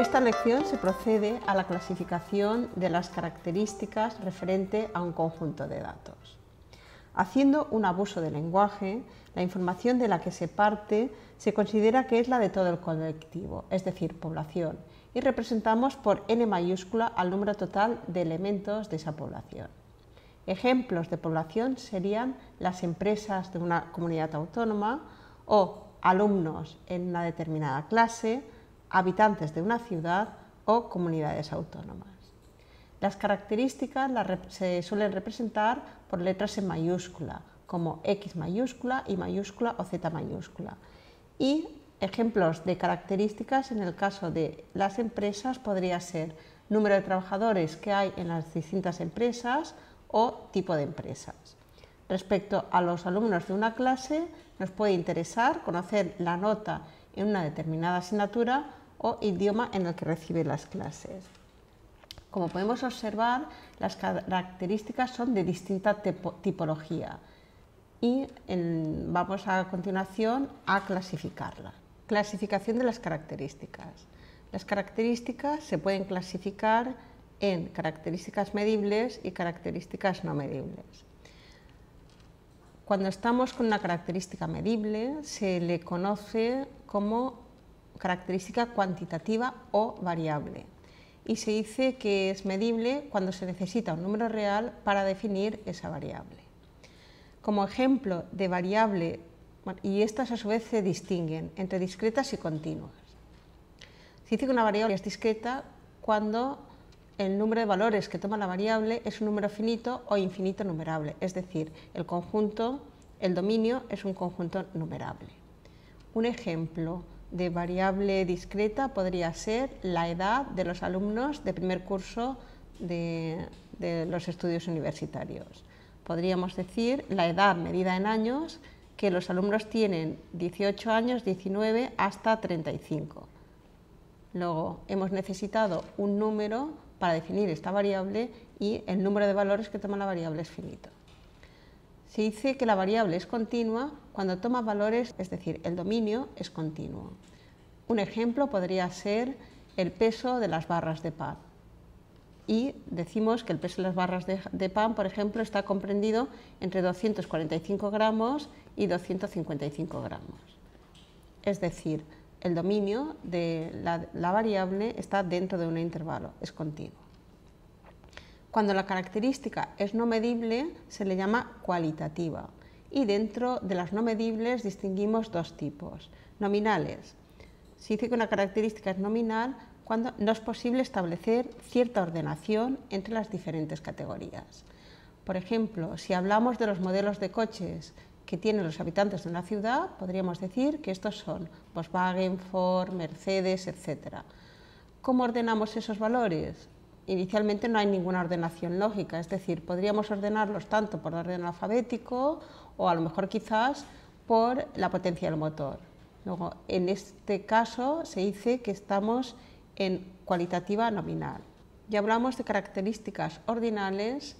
esta lección se procede a la clasificación de las características referente a un conjunto de datos. Haciendo un abuso de lenguaje, la información de la que se parte se considera que es la de todo el colectivo, es decir, población, y representamos por n mayúscula al número total de elementos de esa población. Ejemplos de población serían las empresas de una comunidad autónoma o alumnos en una determinada clase, habitantes de una ciudad o comunidades autónomas. Las características se suelen representar por letras en mayúscula, como X mayúscula, Y mayúscula o Z mayúscula. Y ejemplos de características en el caso de las empresas podría ser número de trabajadores que hay en las distintas empresas o tipo de empresas. Respecto a los alumnos de una clase, nos puede interesar conocer la nota en una determinada asignatura o idioma en el que recibe las clases. Como podemos observar, las características son de distinta tipología y vamos a continuación a clasificarla. Clasificación de las características. Las características se pueden clasificar en características medibles y características no medibles. Cuando estamos con una característica medible se le conoce como característica cuantitativa o variable y se dice que es medible cuando se necesita un número real para definir esa variable. Como ejemplo de variable, y estas a su vez se distinguen entre discretas y continuas. Se dice que una variable es discreta cuando el número de valores que toma la variable es un número finito o infinito numerable, es decir, el conjunto, el dominio es un conjunto numerable. Un ejemplo de variable discreta podría ser la edad de los alumnos de primer curso de, los estudios universitarios. Podríamos decir la edad medida en años que los alumnos tienen 18 años, 19 hasta 35. Luego hemos necesitado un número para definir esta variable y el número de valores que toma la variable es finito. Se dice que la variable es continua cuando toma valores, es decir, el dominio es continuo. Un ejemplo podría ser el peso de las barras de pan. Y decimos que el peso de las barras de, pan, por ejemplo, está comprendido entre 245 gramos y 255 gramos. Es decir, el dominio de la variable está dentro de un intervalo, es continuo. Cuando la característica es no medible, se le llama cualitativa. Y dentro de las no medibles distinguimos dos tipos. Nominales. Se dice que una característica es nominal cuando no es posible establecer cierta ordenación entre las diferentes categorías. Por ejemplo, si hablamos de los modelos de coches que tienen los habitantes de una ciudad, podríamos decir que estos son Volkswagen, Ford, Mercedes, etc. ¿Cómo ordenamos esos valores? inicialmente no hay ninguna ordenación lógica, es decir, podríamos ordenarlos tanto por orden alfabético o a lo mejor quizás por la potencia del motor. Luego, en este caso se dice que estamos en cualitativa nominal. Ya hablamos de características ordinales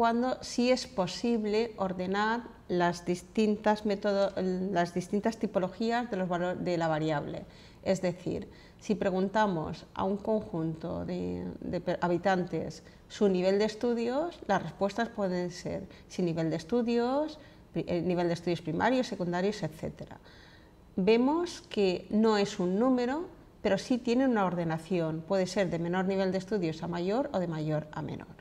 cuando sí es posible ordenar las distintas, las distintas tipologías de, la variable. Es decir, si preguntamos a un conjunto de, de, habitantes su nivel de estudios, las respuestas pueden ser sin nivel de estudios, eh, nivel de estudios primarios, secundarios, etc. Vemos que no es un número, pero sí tiene una ordenación. Puede ser de menor nivel de estudios a mayor o de mayor a menor.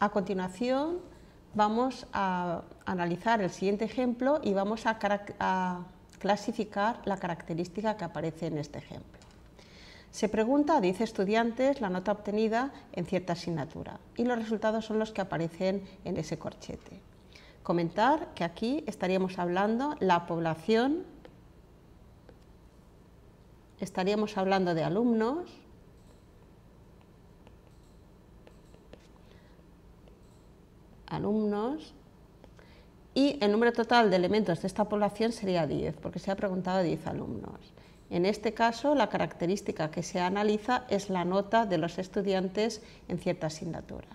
A continuación vamos a analizar el siguiente ejemplo y vamos a, clasificar la característica que aparece en este ejemplo. Se pregunta a 10 estudiantes la nota obtenida en cierta asignatura y los resultados son los que aparecen en ese corchete. Comentar que aquí estaríamos hablando la población, estaríamos hablando de alumnos, alumnos y el número total de elementos de esta población sería 10, porque se ha preguntado a 10 alumnos. En este caso, la característica que se analiza es la nota de los estudiantes en cierta asignatura.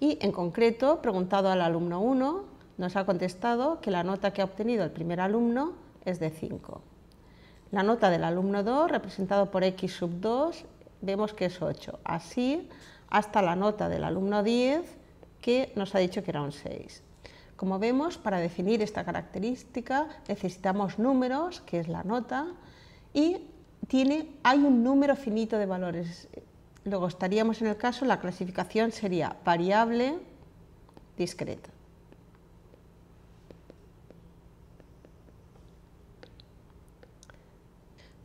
Y en concreto, preguntado al alumno 1, nos ha contestado que la nota que ha obtenido el primer alumno es de 5. La nota del alumno 2, representado por x sub 2, vemos que es 8. Así, hasta la nota del alumno 10, que nos ha dicho que era un 6. Como vemos, para definir esta característica necesitamos números, que es la nota, y tiene, hay un número finito de valores. Luego estaríamos en el caso, la clasificación sería variable discreta.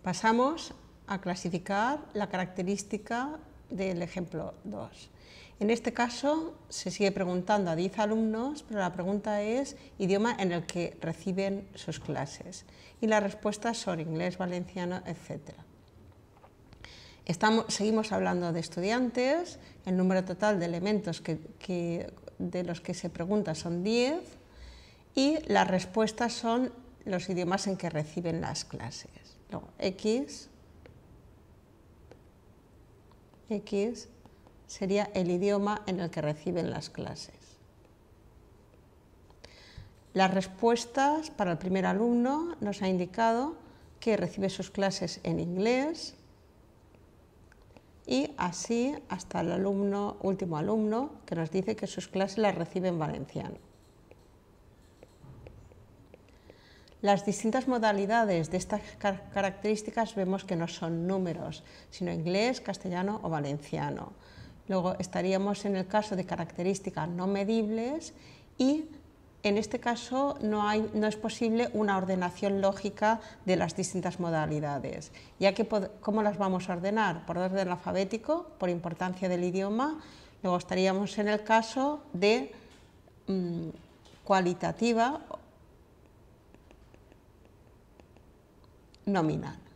Pasamos a clasificar la característica del ejemplo 2. En este caso se sigue preguntando a 10 alumnos, pero la pregunta es idioma en el que reciben sus clases y las respuestas son inglés, valenciano, etc. seguimos hablando de estudiantes, el número total de elementos de los que se pregunta son 10 y las respuestas son los idiomas en que reciben las clases. Luego, X, X, sería el idioma en el que reciben las clases. Las respuestas para el primer alumno nos ha indicado que recibe sus clases en inglés y así hasta el último alumno que nos dice que sus clases las recibe en valenciano. Las distintas modalidades de estas características vemos que no son números, sino inglés, castellano o valenciano. Luego estaríamos en el caso de características no medibles y en este caso no, es posible una ordenación lógica de las distintas modalidades, ya que ¿cómo las vamos a ordenar? Por orden alfabético, por importancia del idioma, luego estaríamos en el caso de mm, cualitativa nominal.